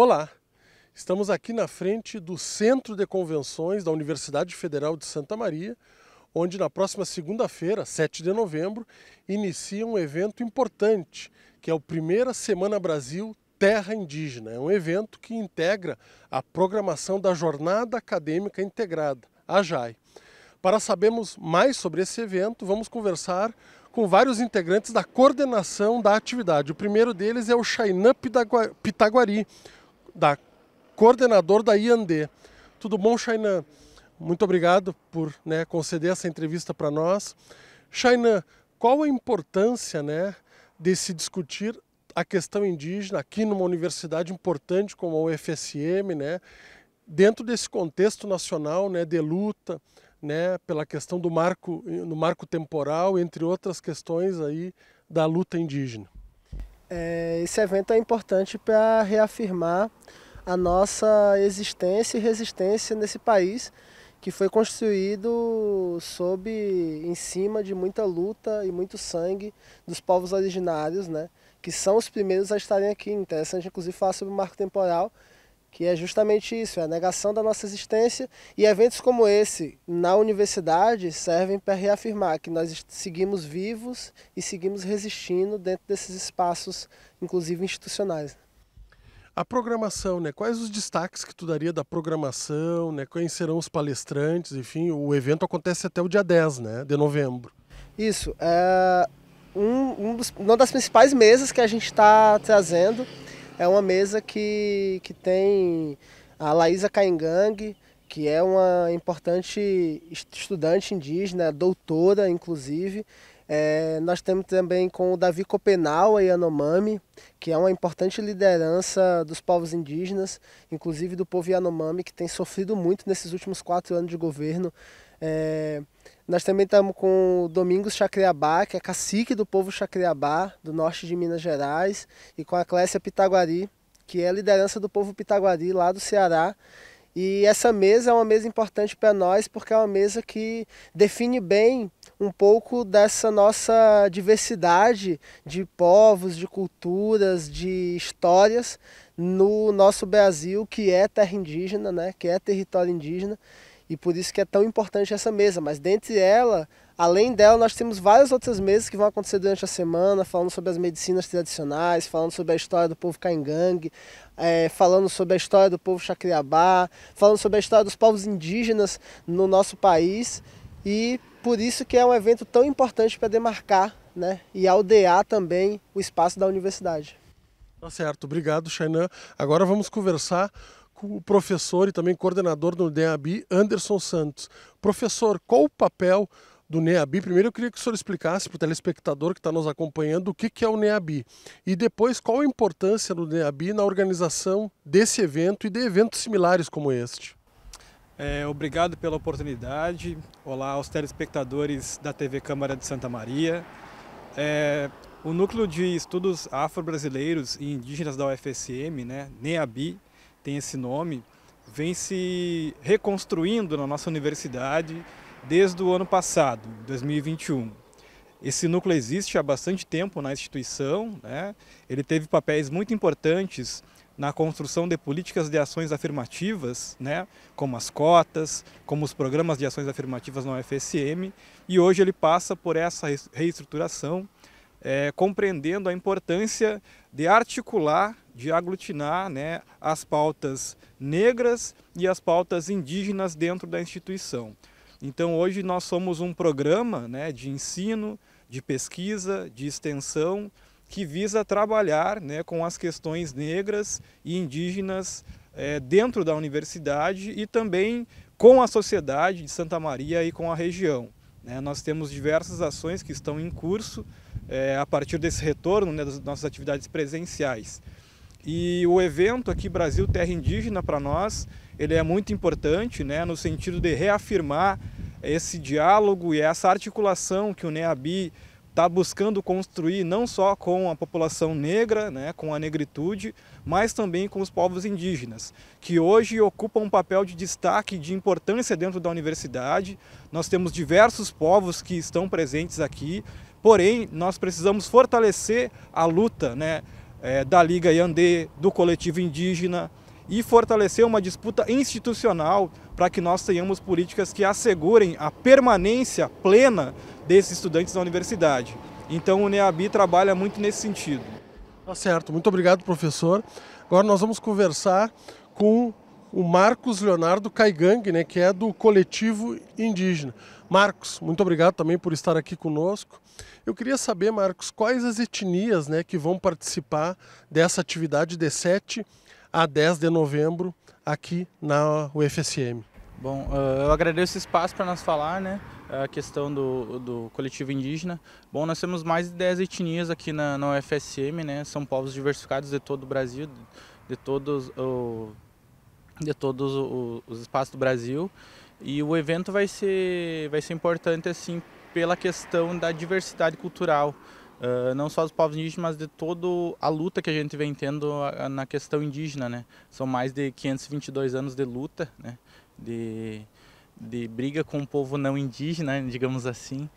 Olá, estamos aqui na frente do Centro de Convenções da Universidade Federal de Santa Maria, onde na próxima segunda-feira, 7 de novembro, inicia um evento importante, que é o Primeira Semana Brasil Terra Indígena. É um evento que integra a programação da Jornada Acadêmica Integrada, a JAI. Para sabermos mais sobre esse evento, vamos conversar com vários integrantes da coordenação da atividade. O primeiro deles é o Xainã Pitaguari, da coordenador da IAND. Tudo bom, Shainan? Muito obrigado por né, conceder essa entrevista para nós. Shainan, qual a importância né, de se discutir a questão indígena aqui numa universidade importante como a UFSM, né, dentro desse contexto nacional né, de luta né, pela questão do marco, no marco temporal, entre outras questões aí da luta indígena? É, esse evento é importante para reafirmar a nossa existência e resistência nesse país que foi construído sob em cima de muita luta e muito sangue dos povos originários, né? Que são os primeiros a estarem aqui. Interessante, inclusive, falar sobre o marco temporal que é justamente isso, é a negação da nossa existência. E eventos como esse na universidade servem para reafirmar que nós seguimos vivos e seguimos resistindo dentro desses espaços, inclusive institucionais. A programação, né? Quais os destaques que tu daria da programação, né? Quem serão os palestrantes, enfim, o evento acontece até o dia 10, né, de novembro. Isso, é um, um dos, uma das principais mesas que a gente está trazendo é uma mesa que, que tem a Laísa Caingang, que é uma importante estudante indígena, doutora inclusive. É, nós temos também com o Davi Copenau e Yanomami, que é uma importante liderança dos povos indígenas, inclusive do povo Yanomami, que tem sofrido muito nesses últimos quatro anos de governo. É, nós também estamos com o Domingos Chacriabá, que é cacique do povo Chacriabá, do norte de Minas Gerais, e com a Clécia Pitaguari, que é a liderança do povo Pitaguari lá do Ceará. E essa mesa é uma mesa importante para nós, porque é uma mesa que define bem um pouco dessa nossa diversidade de povos, de culturas, de histórias no nosso Brasil, que é terra indígena, né? que é território indígena. E por isso que é tão importante essa mesa. Mas dentre ela, além dela, nós temos várias outras mesas que vão acontecer durante a semana, falando sobre as medicinas tradicionais, falando sobre a história do povo caingangue, é, falando sobre a história do povo chacriabá, falando sobre a história dos povos indígenas no nosso país. E por isso que é um evento tão importante para demarcar né, e aldear também o espaço da universidade. Tá certo, obrigado, Shainan. Agora vamos conversar com o professor e também coordenador do NEABI, Anderson Santos. Professor, qual o papel do NEABI? Primeiro eu queria que o senhor explicasse para o telespectador que está nos acompanhando o que, que é o NEABI e depois qual a importância do NEABI na organização desse evento e de eventos similares como este. É, obrigado pela oportunidade. Olá aos telespectadores da TV Câmara de Santa Maria. É, o Núcleo de Estudos Afro-Brasileiros e Indígenas da UFSM, né, NEABI, tem esse nome, vem se reconstruindo na nossa universidade desde o ano passado, 2021. Esse núcleo existe há bastante tempo na instituição, né? ele teve papéis muito importantes na construção de políticas de ações afirmativas, né? como as cotas, como os programas de ações afirmativas na UFSM, e hoje ele passa por essa reestruturação é, compreendendo a importância de articular, de aglutinar né, as pautas negras e as pautas indígenas dentro da instituição. Então, hoje nós somos um programa né, de ensino, de pesquisa, de extensão, que visa trabalhar né, com as questões negras e indígenas é, dentro da universidade e também com a sociedade de Santa Maria e com a região. Né? Nós temos diversas ações que estão em curso é, a partir desse retorno né, das nossas atividades presenciais. E o evento aqui Brasil Terra Indígena para nós, ele é muito importante, né, no sentido de reafirmar esse diálogo e essa articulação que o NEABI está buscando construir não só com a população negra, né, com a negritude, mas também com os povos indígenas, que hoje ocupam um papel de destaque, de importância dentro da universidade. Nós temos diversos povos que estão presentes aqui, porém nós precisamos fortalecer a luta né, é, da Liga Yandê, do coletivo indígena, e fortalecer uma disputa institucional para que nós tenhamos políticas que assegurem a permanência plena desses estudantes na universidade. Então o NEABI trabalha muito nesse sentido. Tá certo, muito obrigado professor. Agora nós vamos conversar com o Marcos Leonardo Caigang, né, que é do coletivo indígena. Marcos, muito obrigado também por estar aqui conosco. Eu queria saber, Marcos, quais as etnias né, que vão participar dessa atividade de 7 a 10 de novembro aqui na UFSM. Bom, eh, eu agradeço esse espaço para nós falar, né, a questão do, do coletivo indígena. Bom, nós temos mais de 10 etnias aqui na, na UFSM, né, são povos diversificados de todo o Brasil, de todos, o, de todos os espaços do Brasil. E o evento vai ser, vai ser importante, assim, pela questão da diversidade cultural, Uh, não só dos povos indígenas, mas de toda a luta que a gente vem tendo ah, ah, na questão indígena, né? São mais de 522 anos de luta, né? De, de briga com o povo não indígena, digamos assim,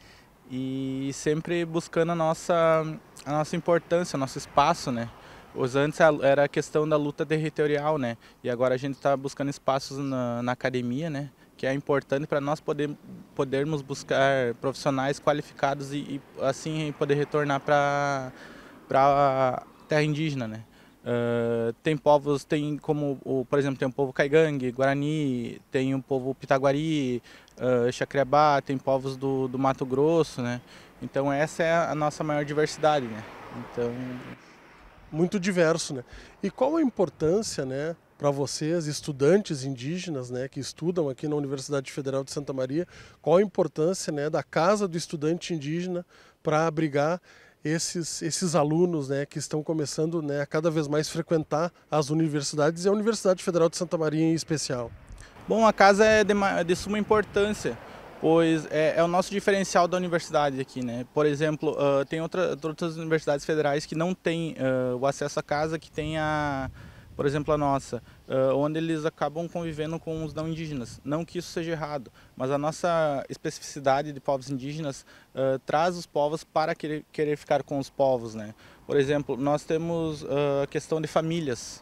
e sempre buscando a nossa, a nossa importância, o nosso espaço, né? Os antes era a questão da luta territorial, né? E agora a gente está buscando espaços na, na, academia, né? Que é importante para nós poder, podermos buscar profissionais qualificados e, e assim poder retornar para a terra indígena, né? Uh, tem povos, tem como, o, por exemplo, tem o povo Caigangue, Guarani, tem o povo Pitaguari, uh, ah, Xacrabá, tem povos do, do Mato Grosso, né? Então essa é a nossa maior diversidade, né? Então muito diverso. Né? E qual a importância né, para vocês, estudantes indígenas né, que estudam aqui na Universidade Federal de Santa Maria, qual a importância né, da Casa do Estudante Indígena para abrigar esses, esses alunos né, que estão começando né, a cada vez mais frequentar as universidades e a Universidade Federal de Santa Maria em especial? Bom, a casa é de, de suma importância pois é, é, o nosso diferencial da universidade aqui, né? Por exemplo, uh, tem outra, outras universidades federais que não têm uh, o acesso à casa que tem a, por exemplo, a nossa, uh, onde eles acabam convivendo com os não indígenas. Não que isso seja errado, mas a nossa especificidade de povos indígenas traz os povos para querer, querer, ficar com os povos, né? Por exemplo, nós temos a questão de famílias,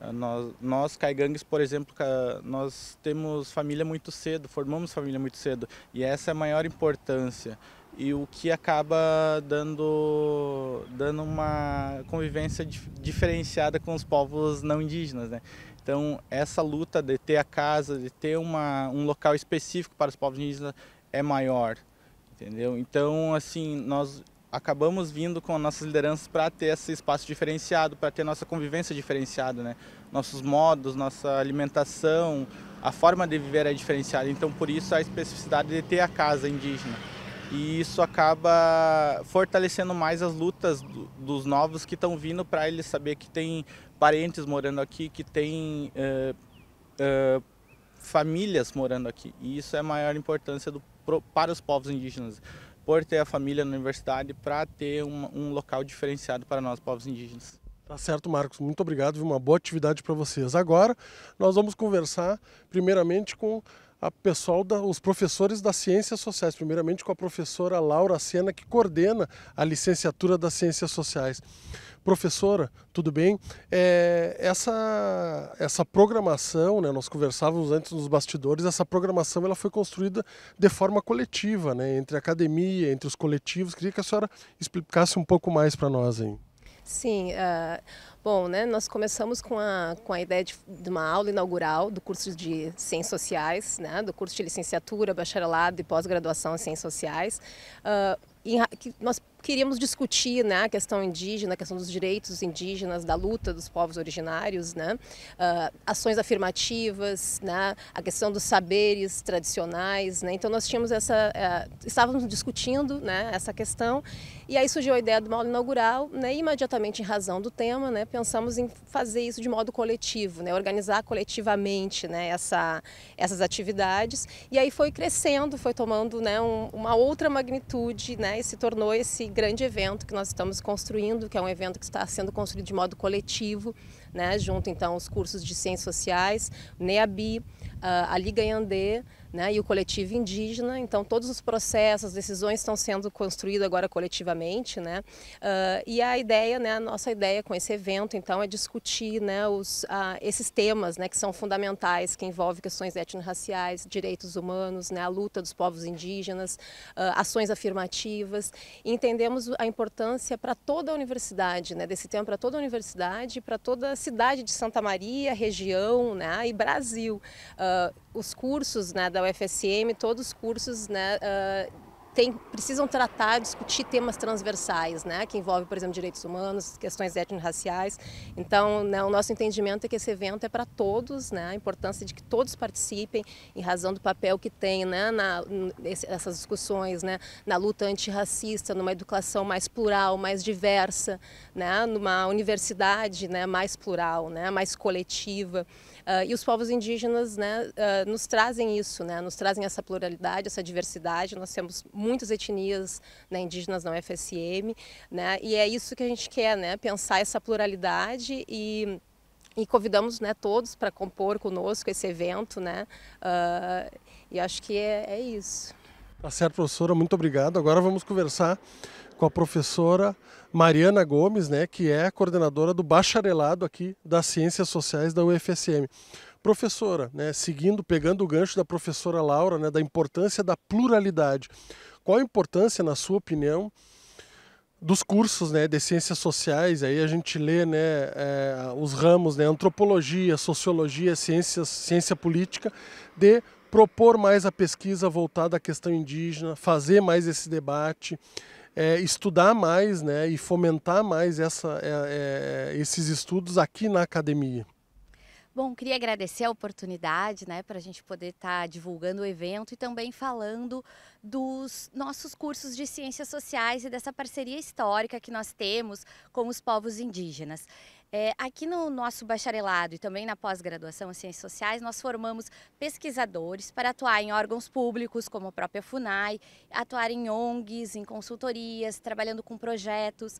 ah, nós, nós caigangues, por exemplo, nós temos família muito cedo, formamos família muito cedo, e essa é a maior importância. E o que acaba dando, dando uma convivência diferenciada com os povos não indígenas. Né? Então, essa luta de ter a casa, de ter uma, um local específico para os povos indígenas é maior entendeu? Então, assim, nós acabamos vindo com nossas lideranças para ter esse espaço diferenciado, para ter nossa convivência diferenciada, né? Nossos modos, nossa alimentação, a forma de viver é diferenciada, então por isso a especificidade de ter a casa indígena. E isso acaba fortalecendo mais as lutas do, dos novos que estão vindo para eles saber que tem parentes morando aqui, que tem uh, uh, famílias morando aqui. E isso é a maior importância do, pro, para os povos indígenas por ter a família na universidade, para ter um, um local diferenciado para nós, povos indígenas. Tá certo, Marcos. Muito obrigado uma boa atividade para vocês. Agora nós vamos conversar primeiramente com a pessoal da, os professores das ciências sociais, primeiramente com a professora Laura Sena, que coordena a licenciatura das ciências sociais professora, tudo bem? É, essa, essa programação, né, nós conversávamos antes nos bastidores, essa programação ela foi construída de forma coletiva, né, entre a academia, entre os coletivos. Queria que a senhora explicasse um pouco mais para nós hein? Sim, uh, bom, né, nós começamos com a, com a ideia de, de, uma aula inaugural do curso de Ciências Sociais, né, do curso de licenciatura, bacharelado e pós-graduação em Ciências Sociais, uh, em, que nós queríamos discutir né, a questão indígena, a questão dos direitos indígenas, da luta dos povos originários, né, uh, ações afirmativas, né, a questão dos saberes tradicionais. Né, então nós tínhamos essa, uh, estávamos discutindo né, essa questão e aí surgiu a ideia do modo inaugural né, imediatamente em razão do tema né, pensamos em fazer isso de modo coletivo, né, organizar coletivamente né, essa, essas atividades e aí foi crescendo, foi tomando né, um, uma outra magnitude né, e se tornou esse grande evento que nós estamos construindo, que é um evento que está sendo construído de modo coletivo, né, junto então os cursos de ciências sociais, NEABI, a ah, Liga Yandê, né, e o coletivo indígena. Então, todos os processos, as decisões estão sendo construídas agora coletivamente. Né? Uh, e a ideia, né, a nossa ideia com esse evento, então, é discutir né, os, uh, esses temas né, que são fundamentais, que envolvem questões étnico-raciais, direitos humanos, né, a luta dos povos indígenas, uh, ações afirmativas. E entendemos a importância para toda a universidade, né, desse tema para toda a universidade, para toda cidade de Santa Maria, região né, e Brasil. Uh, os cursos né, da UFSM, todos os cursos né, uh, tem, precisam tratar, discutir temas transversais, né, que envolvem, por exemplo, direitos humanos, questões étnico-raciais. Então, né, o nosso entendimento é que esse evento é para todos, né, a importância de que todos participem em razão do papel que tem né, na, nessas discussões, né, na luta antirracista, numa educação mais plural, mais diversa, né, numa universidade né, mais plural, né, mais coletiva. Uh, e os povos indígenas né, uh, nos trazem isso, né, nos trazem essa pluralidade, essa diversidade. Nós temos muito muitas etnias né, indígenas na UFSM, né? E é isso que a gente quer, né? Pensar essa pluralidade e e convidamos né, todos para compor conosco esse evento, né? Uh, e acho que é, é isso. Tá certo, professora, muito obrigado. Agora vamos conversar com a professora Mariana Gomes, né, que é coordenadora do bacharelado aqui das Ciências Sociais da UFSM. Professora, né, seguindo, pegando o gancho da professora Laura, né, da importância da pluralidade qual a importância, na sua opinião, dos cursos né, de ciências sociais, aí a gente lê né, é, os ramos, né, antropologia, sociologia, ciências, ciência política, de propor mais a pesquisa voltada à questão indígena, fazer mais esse debate, é, estudar mais né, e fomentar mais essa, é, esses estudos aqui na academia. Bom, queria agradecer a oportunidade, né, para a gente poder estar tá divulgando o evento e também falando dos nossos cursos de ciências sociais e dessa parceria histórica que nós temos com os povos indígenas. É, aqui no nosso bacharelado e também na pós-graduação em Ciências Sociais, nós formamos pesquisadores para atuar em órgãos públicos, como a própria FUNAI, atuar em ONGs, em consultorias, trabalhando com projetos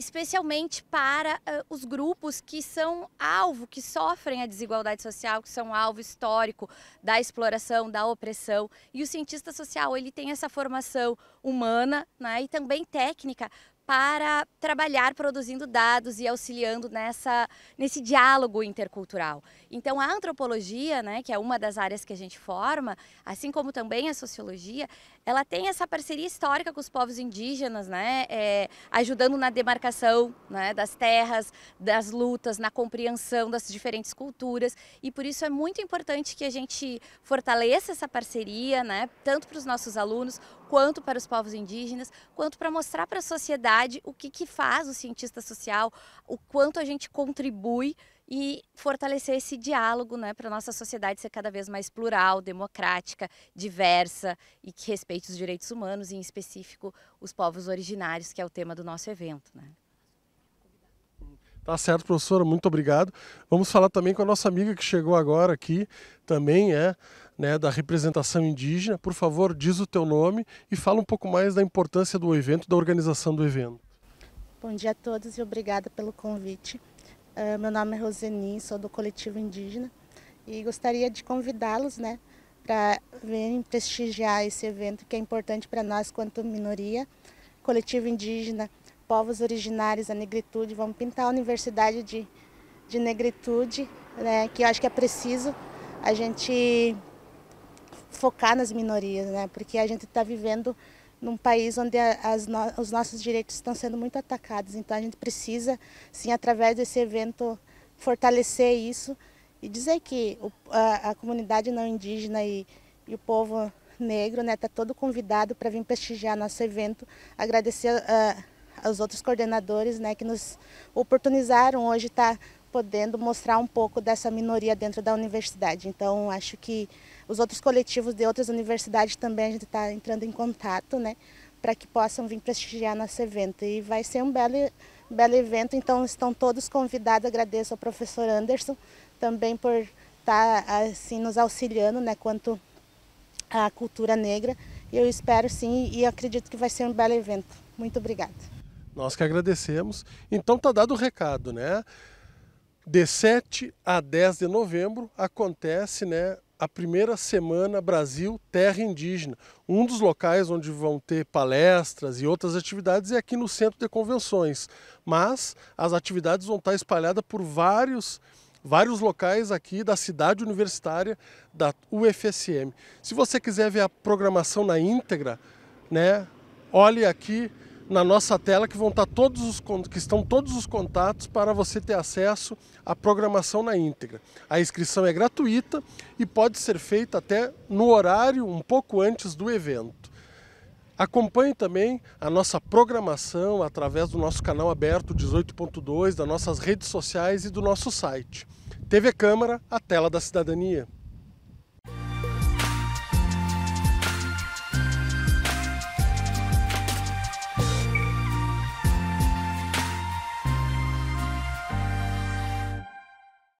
especialmente para uh, os grupos que são alvo, que sofrem a desigualdade social, que são alvo histórico da exploração, da opressão. E o cientista social ele tem essa formação humana né, e também técnica para trabalhar produzindo dados e auxiliando nessa, nesse diálogo intercultural. Então, a antropologia, né, que é uma das áreas que a gente forma, assim como também a sociologia, ela tem essa parceria histórica com os povos indígenas, né, é, ajudando na demarcação né, das terras, das lutas, na compreensão das diferentes culturas. E por isso é muito importante que a gente fortaleça essa parceria, né, tanto para os nossos alunos quanto para os povos indígenas, quanto para mostrar para a sociedade o que, que faz o cientista social, o quanto a gente contribui e fortalecer esse diálogo né, para a nossa sociedade ser cada vez mais plural, democrática, diversa e que respeite os direitos humanos, em específico os povos originários, que é o tema do nosso evento. Né? Tá certo, professora, muito obrigado. Vamos falar também com a nossa amiga que chegou agora aqui, também é né, da representação indígena. Por favor, diz o teu nome e fala um pouco mais da importância do evento, da organização do evento. Bom dia a todos e obrigada pelo convite. Uh, meu nome é Roseni, sou do coletivo indígena e gostaria de convidá-los né, para virem prestigiar esse evento que é importante para nós quanto minoria, coletivo indígena povos originários, a negritude, vamos pintar a universidade de, de negritude, né, que eu acho que é preciso a gente focar nas minorias, né, porque a gente está vivendo num país onde as, os nossos direitos estão sendo muito atacados. Então a gente precisa, sim, através desse evento, fortalecer isso e dizer que o, a, a, comunidade não indígena e, e o povo negro está né, tá todo convidado para vir prestigiar nosso evento, agradecer uh, aos outros coordenadores né, que nos oportunizaram hoje estar tá podendo mostrar um pouco dessa minoria dentro da universidade. Então, acho que os outros coletivos de outras universidades também a gente está entrando em contato, né, para que possam vir prestigiar nosso evento. E vai ser um belo, belo evento, então estão todos convidados. Agradeço ao professor Anderson também por estar tá, assim, nos auxiliando né, quanto à cultura negra. Eu espero sim e acredito que vai ser um belo evento. Muito obrigada. Nós que agradecemos. Então tá dado o recado, né? De 7 a 10 de novembro acontece, né, a primeira semana Brasil Terra Indígena. Um dos locais onde vão ter palestras e outras atividades é aqui no Centro de Convenções, mas as atividades vão estar tá espalhadas por vários vários locais aqui da cidade universitária da UFSM. Se você quiser ver a programação na íntegra, né, olhe aqui na nossa tela que vão estar tá todos os que estão todos os contatos para você ter acesso à programação na íntegra. A inscrição é gratuita e pode ser feita até no horário um pouco antes do evento. Acompanhe também a nossa programação através do nosso canal aberto 18.2, das nossas redes sociais e do nosso site. TV Câmara, a tela da cidadania.